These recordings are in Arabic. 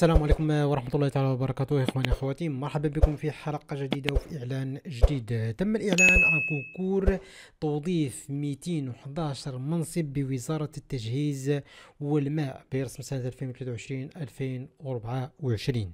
السلام عليكم ورحمة الله تعالى وبركاته إخواني أخواتي مرحبا بكم في حلقة جديدة وفي إعلان جديد تم الإعلان عن كونكور توظيف 211 منصب بوزارة التجهيز والماء برسم سنة 2023 2024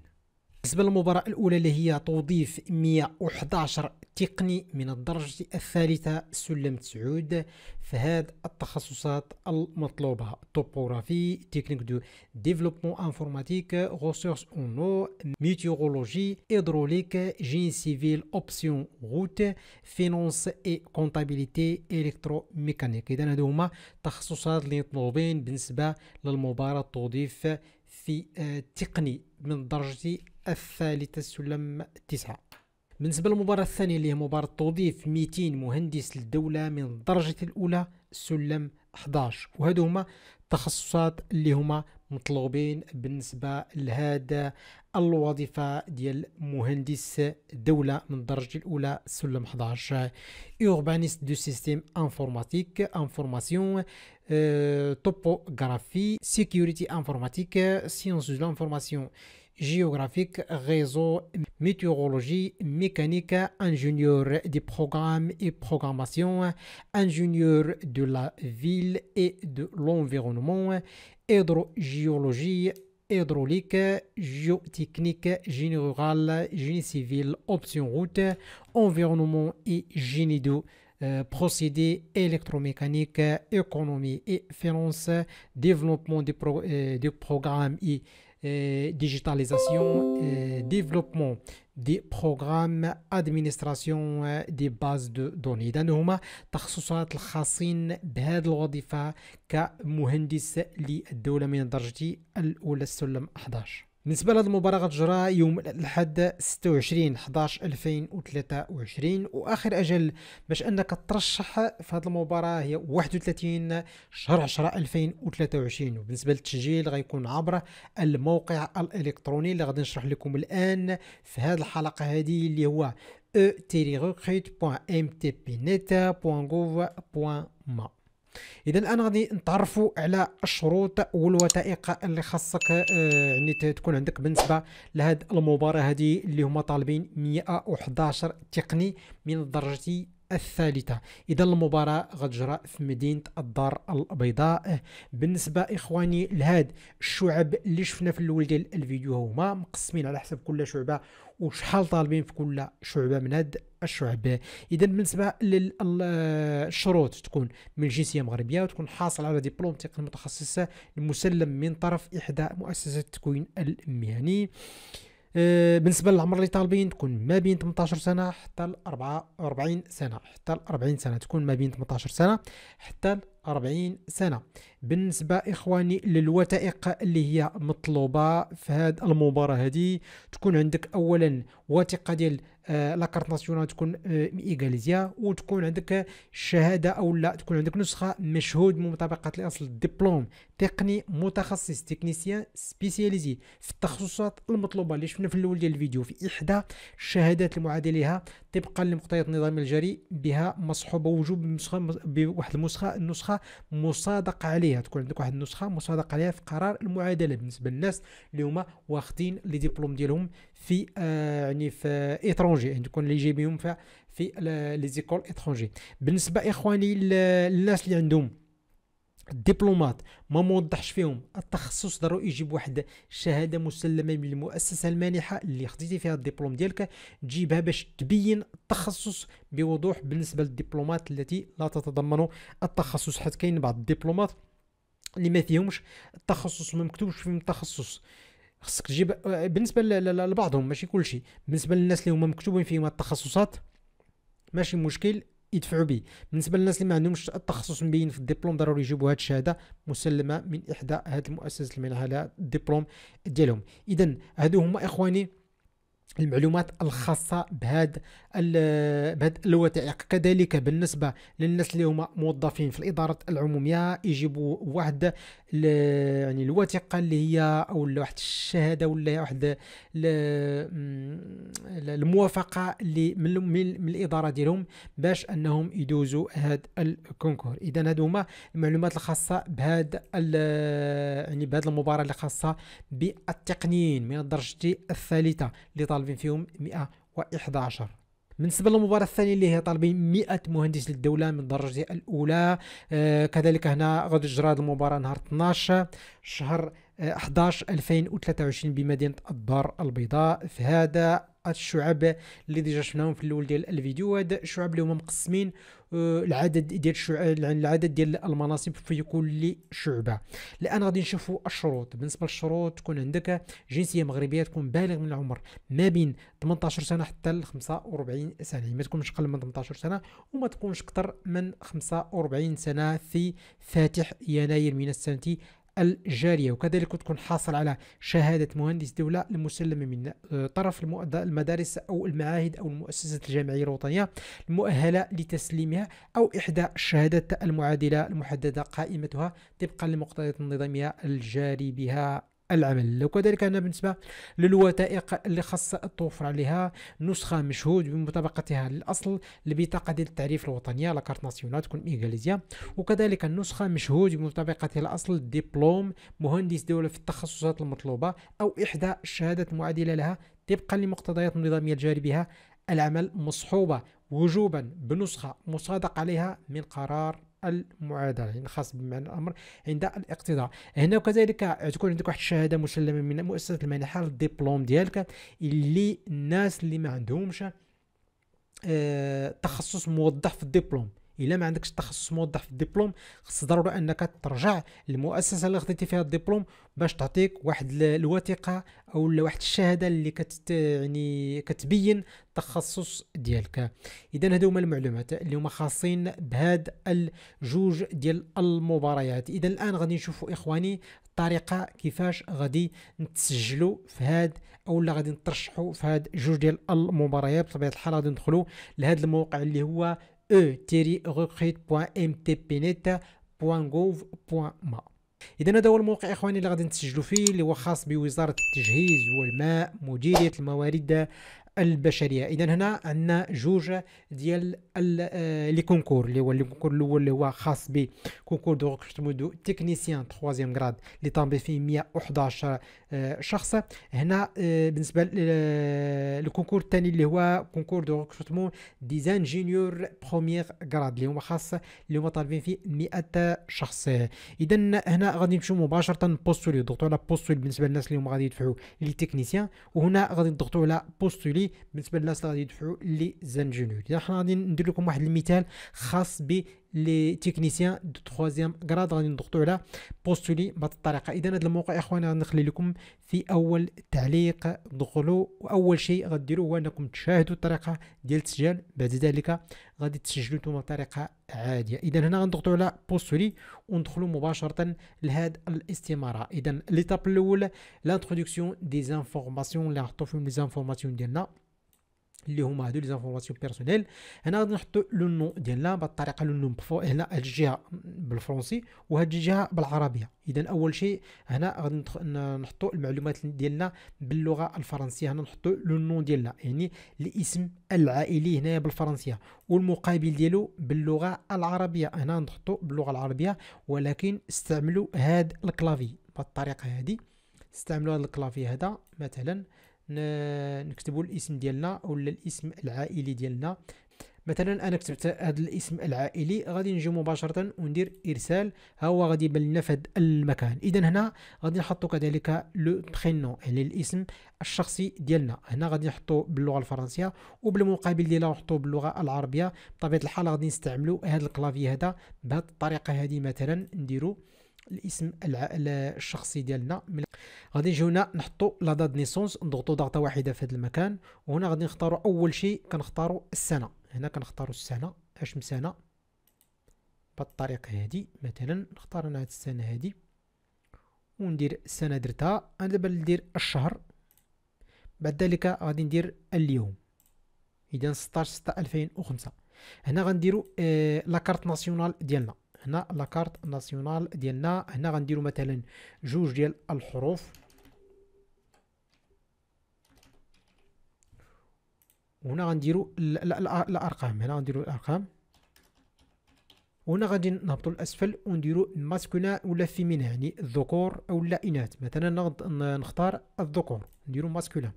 بالنسبه للمباراه الاولى اللي هي توظيف 111 تقني من الدرجه الثالثه سلم تسعود في التخصصات المطلوبه توبوغرافي تكنيك دو ديفلوبمون انفورماتيك غوسورس اونو ميتيورولوجي هيدروليك جين سيفيل اوبسيون روت فينونس اي كونتابيليتي الكترو ميكانيك اذا هادو هما التخصصات اللي مطلوبين بالنسبه للمباراه توظيف في التقني آه، من درجة الثالثة سلم التسعة بالنسبة للمباراة الثانية اللي هي مباراة توظيف 200 مهندس للدولة من الدرجة الأولى سلم 11 وهذو هما التخصصات اللي هما مطلوبين بالنسبة لهذا الوظيفة ديال مهندس دولة من الدرجة الأولى سلم 11 اوربانيست دو سيستيم انفورماتيك انفورماسيون Euh, topographie, sécurité informatique, sciences de l'information géographique, réseau, météorologie, mécanique, ingénieur des programmes et programmation, ingénieur de la ville et de l'environnement, hydrogéologie, hydraulique, géotechnique, génie rural, génie civil, option route, environnement et génie d'eau. Euh, procédés électromécaniques, économie et finance, développement des, euh, programmes et euh, digitalisation, développement des programmes administration des bases de données إذا de التخصصات الخاصين بهذه الوظيفة كمهندس للدولة من الدرجة الأولى السلم 11 بالنسبه لهذه المباراه غتجرى يوم الاحد 26 11 2023 واخر اجل باش انك ترشح في هذه المباراه هي 31 شهر 10 2023 وبالنسبه للتسجيل غيكون عبر الموقع الالكتروني اللي غادي نشرح لكم الان في هذه الحلقه هذه اللي هو e recruitmtpnetgovma اذا الان غادي نتعرفوا على الشروط والوثائق اللي خاصك آه يعني تكون عندك بالنسبه لهاد المباراه هذه اللي هما طالبين 111 تقني من الدرجه الثالثة إذا المباراة غتجرى في مدينة الدار البيضاء بالنسبة إخواني لهاد الشعب اللي شفنا في الأول ديال الفيديو هما مقسمين على حسب كل شعبة وشحال طالبين في كل شعبه من هاد الشعب اذا بالنسبه للشروط تكون من جنسيه مغربيه وتكون حاصل على دبلوم تقني متخصص المسلم من طرف احدى مؤسسات التكوين المهني آه، بالنسبه للعمر اللي طالبين تكون ما بين 18 سنه حتى ل 44 سنه حتى ل 40 سنه تكون ما بين 18 سنه حتى ل 40 سنة بالنسبة إخواني للوثائق اللي هي مطلوبة في هذه المباراة هذه تكون عندك أولا وثيقة ديال آه، لاكارت ناسيونال تكون آه، ايغاليزيا وتكون عندك شهادة او لا تكون عندك نسخه مشهود من مطابقه الاصل الدبلوم تقني متخصص تكنيسيان سبيسياليزي في التخصصات المطلوبه اللي شفنا في الاول ديال الفيديو في احدى الشهادات المعادله لها طبقا لمقتضيات النظام الجري بها مصحوبه وجوب بواحد النسخه النسخه مصادق عليها تكون عندك واحد النسخه مصادق عليها في قرار المعادله بالنسبه للناس اللي هما واخدين لي ديبلوم ديالهم في آه يعني في اترونجي يعني تكون اللي جايبهم في لي زيكول اترونجي بالنسبه اخواني للناس اللي عندهم الدبلومات ما موضحش فيهم التخصص ضروري يجيب واحد شهاده مسلمه من المؤسسه المانحه اللي خديتي فيها الدبلوم ديالك تجيبها باش تبين التخصص بوضوح بالنسبه للدبلومات التي لا تتضمن التخصص حيت كاين بعض الدبلومات اللي ما فيهمش التخصص ما مكتوبش فيهم التخصص خصك تجيب بالنسبه لبعضهم ماشي كلشي بالنسبه للناس اللي هما مكتوبين فيهم التخصصات ماشي مشكل يدفعوا به بالنسبه للناس اللي ما عندهمش التخصص مبين في الدبلوم ضروري يجيبوا هذه الشهاده مسلمه من احدى هذه المؤسسات المنحه لها الدبلوم ديالهم اذا هادو هما اخواني المعلومات الخاصة بهاد بهاد الوثائق كذلك بالنسبة للناس اللي هما موظفين في الإدارة العمومية يجيبوا واحد يعني الوثيقة اللي هي أو واحد الشهادة ولا واحد الموافقة اللي من, من الإدارة ديالهم باش أنهم يدوزوا هذا الكونكور إذا هادو هما المعلومات الخاصة بهذا يعني بهذه المباراة اللي خاصة بالتقنيين من الدرجة الثالثة لطالب طالبين فيهم 111 بالنسبه للمباراه الثانيه اللي هي طالبين 100 مهندس للدوله من الدرجه الاولى آه كذلك هنا غادي تجرى المباراه نهار 12 شهر 11 آه، 2023 بمدينه الدار البيضاء في هذا الشعب اللي ديجا شفناهم في الاول ديال الفيديو هاد الشعب اللي هما مقسمين آه، العدد ديال العدد ديال المناصب في كل شعبه الان غادي نشوفوا الشروط بالنسبه للشروط تكون عندك جنسيه مغربيه تكون بالغ من العمر ما بين 18 سنه حتى ل 45 سنه يعني ما تكونش اقل من 18 سنه وما تكونش اكثر من 45 سنه في فاتح يناير من السنه الجارية وكذلك تكون حاصل على شهادة مهندس دولة المسلمة من آه، طرف المدارس أو المعاهد أو المؤسسات الجامعية الوطنية المؤهلة لتسليمها أو إحدى الشهادات المعادلة المحددة قائمتها طبقا لمقتضيات النظامية الجاري بها العمل وكذلك أنا بالنسبة للوثائق اللي خاص توفر عليها نسخة مشهود بمطابقتها للأصل البطاقة ديال التعريف الوطنية لاكارت ناسيونال تكون إنجليزية وكذلك النسخة مشهود بمطابقتها الأصل الدبلوم مهندس دولة في التخصصات المطلوبة أو إحدى الشهادات المعادلة لها طبقا لمقتضيات النظامية الجاري بها العمل مصحوبة وجوبا بنسخة مصادق عليها من قرار المعادله يعني خاص بمعنى الامر عند الاقتضاء هنا وكذلك تكون عندك واحد الشهاده مسلمه من مؤسسه المنحه الدبلوم ديالك اللي الناس اللي ما عندهمش آه، تخصص موضح في الدبلوم الا ما عندكش تخصص موضح في الدبلوم خص ضروري انك ترجع للمؤسسه اللي خديتي فيها الدبلوم باش تعطيك واحد الوثيقه او واحد الشهاده اللي كت يعني كتبين التخصص ديالك اذا هادو هما المعلومات اللي هما خاصين بهاد الجوج ديال المباريات اذا الان غادي نشوفوا اخواني الطريقه كيفاش غادي نتسجلوا في هاد اولا غادي نترشحوا في هاد جوج ديال المباريات بطبيعه الحال غادي ندخلوا لهذا الموقع اللي هو e-recruit.mtpnet.gov.ma اذا هذا هو الموقع اخواني اللي غادي نسجلوا فيه اللي هو خاص بوزاره التجهيز والماء مديريه الموارد البشريه اذا هنا عندنا جوج ديال آه، لي كونكور اللي هو لي كونكور الاول اللي هو خاص ب كونكور دو ريكروتمون دو تكنيسيان 3 غراد اللي طامبي فيه 111 آه، شخص هنا آه، بالنسبه للكونكور الثاني اللي هو كونكور دو ريكروتمون دي انجينيور بروميير غراد اللي هو خاص اللي هما طالبين فيه 100 شخص اذا هنا غادي نمشيو مباشره بوستولي ضغطوا على بوستولي بالنسبه للناس اللي هما غادي يدفعوا لي تكنيسيان وهنا غادي نضغطوا على بوستولي بالنسبه للناس اللي غادي يدفعوا لي زانجونيو حنا غادي ندير لكم واحد المثال خاص ب لي تيكنيسيان دو تخوازيام كراد غادي نضغطوا على بوستولي بهذه الطريقه اذا هذا الموقع يا اخوانا غنخلي لكم في اول تعليق دخلوا واول شيء غديروا هو انكم تشاهدوا الطريقه ديال التسجيل بعد ذلك غادي تسجلوا نتوما بطريقه عاديه اذا هنا غندضغطوا على بوستولي وندخلوا مباشره لهاد الاستماره اذا ليتاب الاول لانتروداكسيون دي زانفورماسيون اللي غنحطوا فيهم لي زانفورماسيون ديالنا اللي هما هادو لي زانفورماسيون بيرسونيل هنا غادي نحطو لو نو ديالنا بهاد الطريقه لو نو هنا الجهه بالفرنسي وهاد الجهه بالعربيه اذا اول شيء هنا غادي نحطو المعلومات ديالنا باللغه الفرنسيه هنا نحطو لو نو ديالنا يعني الاسم العائلي هنايا بالفرنسيه والمقابل ديالو باللغه العربيه هنا نحطو باللغه العربيه ولكن استعملوا هاد الكلافي بهاد الطريقه هادي استعملوا هاد الكلافي هذا مثلا نكتبوا الاسم ديالنا ولا الاسم العائلي ديالنا مثلا انا كتبت هذا الاسم العائلي غادي نجي مباشره وندير ارسال ها هو غادي يبان لنا في هذا المكان اذا هنا غادي نحطوا كذلك لو برينو يعني الاسم الشخصي ديالنا هنا غادي نحطوا باللغه الفرنسيه وبالمقابل ديالها نحطوا باللغه العربيه بطبيعه الحال غادي نستعملوا هذا الكلافي هذا بهذه الطريقه هذه مثلا نديروا الاسم الشخصي ديالنا غادي هنا نحطوا لا دات نيسونس نضغطوا ضغطه واحده في هذا المكان وهنا غادي نختاروا اول شيء كنختاروا السنه هنا كنختاروا السنه اش سنه بالطريقه هذه مثلا نختار انا هذه السنه هذه وندير السنه درتها انا دابا ندير الشهر بعد ذلك غادي ندير اليوم اذا 16 6 2005 هنا غنديروا آه لاكارت ناسيونال ديالنا هنا لاكارت ناسيونال ديالنا هنا غنديرو مثلا جوج ديال الحروف وهنا غنديرو الارقام هنا غنديرو الارقام وهنا غادي نهبطو للاسفل ونديرو ماسكولا ولا فيمينا يعني الذكور او لا اناث مثلا نختار الذكور نديرو ماسكولا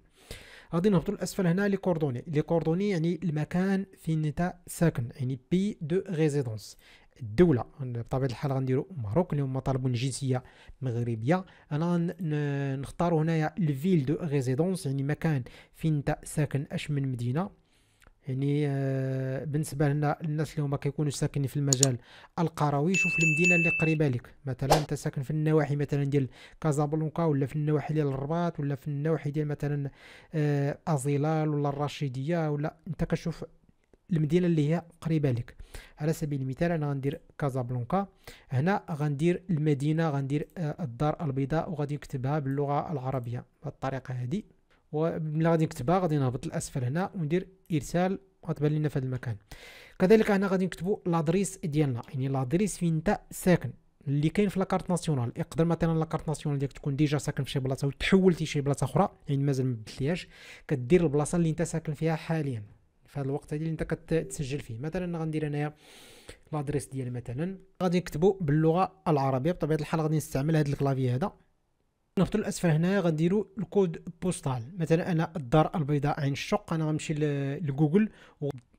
غادي نهبطو للاسفل هنا لي كوردوني لي كوردوني يعني المكان فين نتا ساكن يعني بي دو ريزيدونس الدوله بطبيعه الحال غنديرو ماروك اللي هما طالبون الجنسية مغربيه انا نختاروا هنايا الفيل دو ريزيدونس يعني مكان فين انت ساكن اش من مدينه يعني آه، بالنسبه لنا الناس اللي هما كيكونوا ساكنين في المجال القروي شوف المدينه اللي قريبه لك مثلا انت ساكن في النواحي مثلا ديال كازابلونكا ولا في النواحي ديال الرباط ولا في النواحي ديال مثلا آه، ازيلال ولا الرشيديه ولا انت كتشوف المدينه اللي هي قريبه لك على سبيل المثال انا غندير كازابلانكا هنا غندير المدينه غندير آه، الدار البيضاء وغادي نكتبها باللغه العربيه بهذه الطريقه هذه وملي غادي نكتبها غادي نهبط للاسفل هنا وندير ارسال غتبان لنا في هذا المكان كذلك هنا غادي نكتبوا لادريس ديالنا يعني لادريس فين انت ساكن اللي كاين في لاكارت ناسيونال يقدر مثلا لاكارت ناسيونال ديالك تكون ديجا ساكن في شي بلاصه وتحولتي شي بلاصه اخرى يعني مازال ما بدلتيهاش كدير البلاصه اللي انت ساكن فيها حاليا في هذا الوقت هذا اللي انت كتسجل فيه مثلا غندير انايا لادريس ديالي مثلا غادي نكتبو باللغه العربيه بطبيعه الحال غادي نستعمل هذا الكلافي هذا نهبطوا الاسفل هنايا غنديروا الكود بوستال مثلا انا الدار البيضاء عين الشق انا غنمشي لجوجل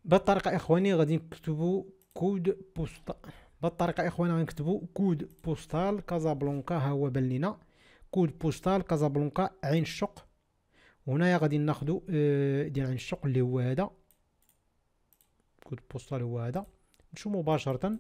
بهذه الطريقه اخواني غادي نكتبوا كود بوستال بهذه الطريقه اخواني غنكتبو كود بوستال كازابلانكا ها هو بان لينا كود بوستال كازابلانكا عين الشق وهنايا غادي ناخذوا آه، ديال عين الشق اللي هو هذا الكود بوستال هو هذا نمشيو مباشره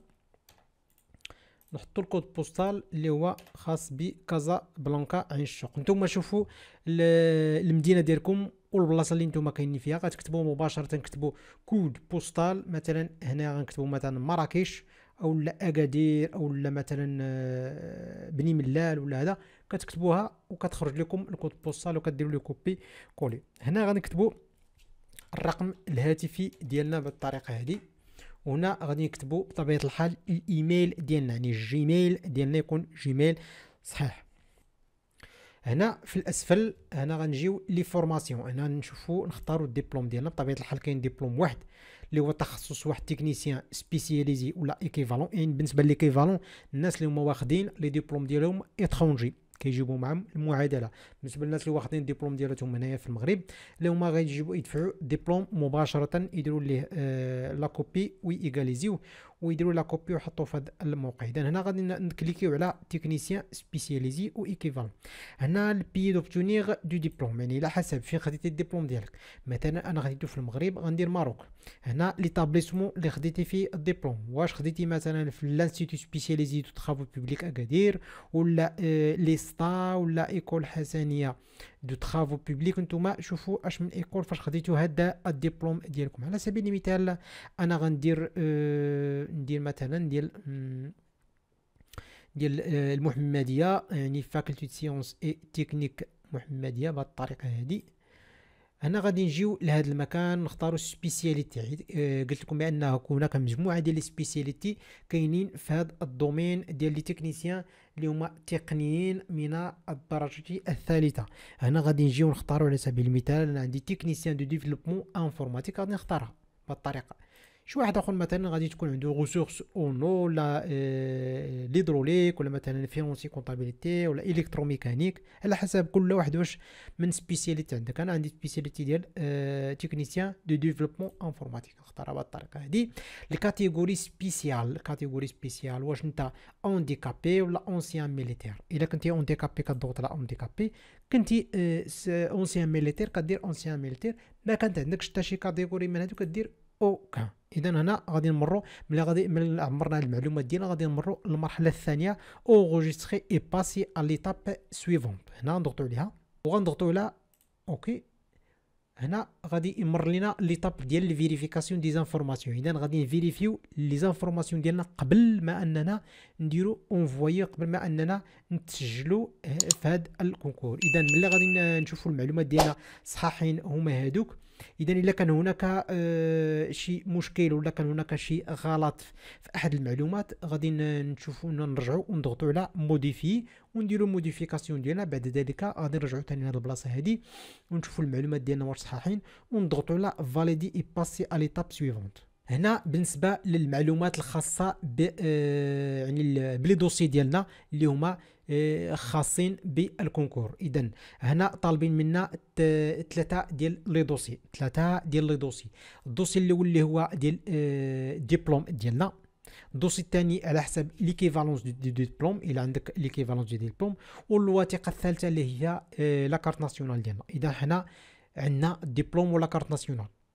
نحطوا الكود بوستال اللي هو خاص بكازا بلانكا عين الشوق نتوما شوفوا المدينه ديالكم والبلاصه اللي نتوما كاينين فيها غتكتبوا مباشره كتبوا كود بوستال مثلا هنا غنكتبوا مثلا مراكش او لا اكادير او لا مثلا آه، بني ملال ولا هذا كتكتبوها وكتخرج لكم الكود بوستال وكديروا لي كوبي كولي هنا غنكتبوا الرقم الهاتفي ديالنا بالطريقه هذه هنا غادي نكتبوا بطبيعه الحال الايميل ديالنا يعني الجيميل ديالنا يكون جيميل صحيح هنا في الاسفل هنا غنجيو لي فورماسيون هنا نشوفوا نختاروا الدبلوم ديالنا بطبيعه الحال كاين دبلوم واحد اللي هو تخصص واحد تكنيسيان سبيسياليزي ولا ايكيفالون يعني بالنسبه ليكيفالون الناس اللي هما واخدين لي دبلوم ديالهم اترونجي كيجيبوا معهم المعادله بالنسبه للناس اللي واخدين الدبلوم ديالتهم هنايا في المغرب اللي هما غيجيبوا يدفعوا الدبلوم مباشره يديروا ليه آه لا كوبي وييغاليزيو ويديروا لا كوبي ويحطوا في هذا الموقع اذا هنا غادي نكليكيو على تكنيسيان سبيسياليزي و ايكيفال هنا البي دوبتونيغ دو ديبلوم يعني على حسب فين خديتي الدبلوم ديالك مثلا انا خديته في المغرب غندير ماروك هنا ليتابليسمون اللي خديتي فيه الدبلوم واش خديتي مثلا في لانستيتو سبيسياليزي دو ترافو بوبليك اكادير ولا آه، لي ستا ولا ايكول حسنيه دو ترافو بوبليك نتوما شوفوا اش من ايكول فاش خديتو هذا الدبلوم ديالكم على سبيل المثال انا غندير اه ندير مثلا ديال ديال آه، المحمديه يعني فاكولتي سيونس اي تكنيك محمديه بهذه الطريقه هذه هنا غادي نجيو لهذا المكان نختاروا سبيسياليتي آه، قلت لكم بان هناك مجموعه ديال سبيسياليتي كاينين في هذا الدومين ديال لي تكنيسيان اللي هما تقنيين من الدرجه الثالثه هنا غادي نجيو نختاروا على سبيل المثال انا عندي تكنيسيان دو ديفلوبمون انفورماتيك غادي نختارها بالطريقه الطريقه شي واحد اخر مثلا غادي تكون عنده ريسورس اونو ولا ليدروليك آه، آه، ولا مثلا فيونسي كونطابيليتي ولا الكتروميكانيك على حسب كل واحد واش من سبيسياليتي عندك انا عندي سبيسياليتي ديال تكنيسيان دو ديفلوبمون انفورماتيك اختار بهاد الطريقه هادي الكاتيجوري سبيسيال الكاتيجوري سبيسيال واش انت اونديكابي ولا اونسيان ميليتير الا كنتي اونديكابي كضغط على اونديكابي كنتي اونسيان ميليتير كدير اونسيان ميليتير ما كانت عندكش حتى شي كاتيجوري من هادو كدير اوكي اذا هنا غادي نمروا ملي غادي ملي عمرنا المعلومات ديالنا غادي نمروا للمرحله الثانيه اونغوجيستري اي باسي ا ليتاب سويفونت هنا نضغطوا عليها وغنضغطوا على اوكي هنا غادي يمر لنا ليتاب ديال الفيريفيكاسيون دي زانفورماسيون اذا غادي نفيريفيو لي زانفورماسيون ديالنا قبل ما اننا نديرو اونفوي قبل ما اننا نتسجلو في هذا الكونكور اذا ملي غادي نشوفو المعلومات ديالنا صحاحين هما هادوك اذا الا كان هناك آه، شي مشكل ولا كان هناك شي غلط في احد المعلومات غادي نشوفوا نرجعوا ونضغطوا على موديفي ونديروا موديفيكاسيون ديالنا بعد ذلك غادي نرجعوا ثاني لهاد البلاصه هادي ونشوفوا المعلومات ديالنا واش صحاحين ونضغطوا على فاليدي اي باسي ا ليتاب سويفونت هنا بالنسبه للمعلومات الخاصه ب آه، يعني بلي دوسي ديالنا اللي هما آه، خاصين بالكونكور اذا هنا طالبين منا ثلاثه ديال لي دوسي ثلاثه ديال لي دوسي الدوسي الاول اللي هو ديال الدبلوم آه، ديالنا الدوسي الثاني على حسب ليكيفالونس دو ديبلوم الا عندك ليكيفالونس دو ديبلوم والوثيقه الثالثه اللي هي لا كارت ناسيونال ديالنا اذا هنا عندنا الدبلوم ولا كارت ناسيونال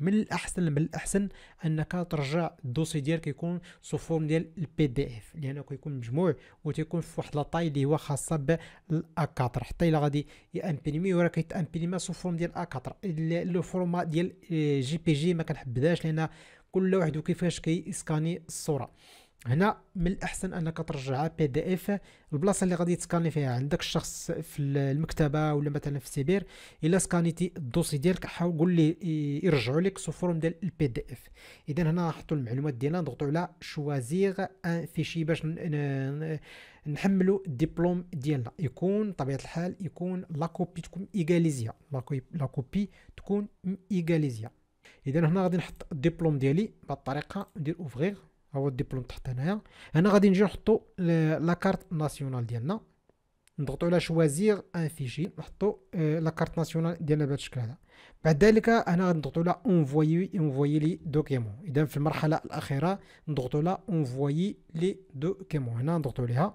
من الاحسن من الاحسن انك ترجع الدوسي ديالك يكون سو فورم ديال البي دي اف لانه كيكون مجموع وتيكون في واحد لاطاي اللي هو خاصه بالاكاتر حتى الا غادي يامبليمي وراه كيتامبليما سو فورم ديال اكاتر لو فورما ديال جي بي جي ما كنحبذاش لان كل واحد وكيفاش كيسكاني الصوره هنا من الاحسن انك ترجعها بي دي اف البلاصه اللي غادي تسكاني فيها عندك الشخص في المكتبه ولا مثلا في السيبير الا سكانيتي الدوسي ديالك حاول قول لي يرجعوا لك سو فورم ديال البي دي اف اذا هنا نحطوا المعلومات ديالنا نضغطوا على شوازيغ ان فيشي باش نحملوا الدبلوم ديالنا يكون طبيعه الحال يكون لا كوبي تكون ايغاليزيا لا كوبي تكون ايغاليزيا اذا هنا غادي نحط الدبلوم ديالي بهذه الطريقه ندير اوفغيغ هو الدبلوم تحت هنايا هنا غادي نجي نحطو لاكارت ناسيونال ديالنا نضغطو على شوازير ان فيشي نحطو آه، لاكارت ناسيونال ديالنا بهذا الشكل هذا بعد ذلك هنا غادي نضغطو على اونفوي اونفويي لي دوكيمون اذا في المرحله الاخيره نضغطو على اونفوي لي دوكيمون هنا نضغطو عليها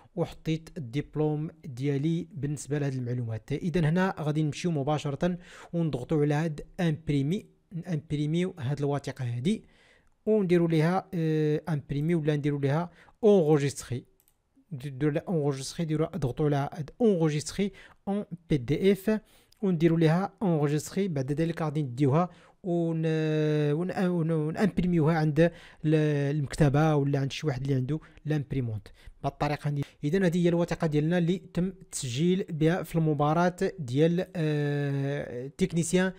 وحطيت الدبلوم ديالي بالنسبه لهذه المعلومات اذا هنا غادي نمشيو مباشره ونضغطوا على هاد امبريمي امبريميو هاد الوثيقه هادي ونديروا ليها امبريمي آه، ولا نديروا ليها اونغوجيستري ديروا لها اونغوجيستري ديروا اضغطوا على اونغوجيستري اون بي دي اف ونديروا ليها اونغوجيستري بعد ذلك غادي نديوها ونامبريميوها اه، عند المكتبه ولا عند شي واحد اللي عنده لامبريمونت بالطريقه هذه اذا هذه هي الوثيقه ديالنا اللي تم التسجيل بها في المباراه ديال آه تكنيسيان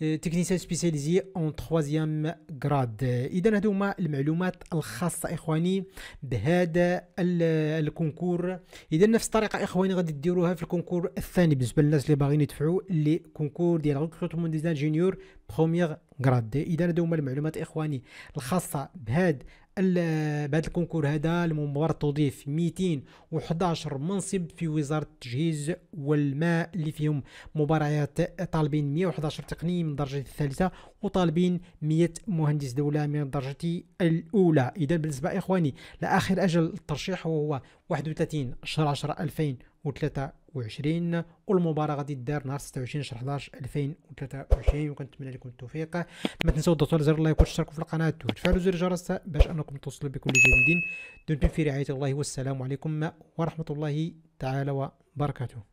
تكنيسيان سبيسياليزي اون تخوازيام جراد اذا هادو هما المعلومات الخاصه اخواني بهذا الكونكور اذا نفس الطريقه اخواني غادي ديروها في الكونكور الثاني بالنسبه للناس اللي باغيين يدفعوا لكونكور كونكور ديال ريكروتمون ديزاين جونيور بروميير جراد اذا هادو هما المعلومات اخواني الخاصه بهذا بهذا الكونكور هذا المباراه تضيف 211 منصب في وزاره التجهيز والماء اللي فيهم مباريات طالبين 111 تقني من الدرجه الثالثه وطالبين 100 مهندس دوله من الدرجه الاولى اذا بالنسبه اخواني لاخر اجل الترشيح وهو 31 شهر 10 2023 2020 والمباراه غادي دار نهار 26 شهر 11 2023 وكنتمنى لكم التوفيق ما تنساو تضغطوا على زر اللايك وتشتركوا في القناه وتفعلوا زر الجرس باش انكم توصلوا بكل جديد دمتم في رعايه الله والسلام عليكم ورحمه الله تعالى وبركاته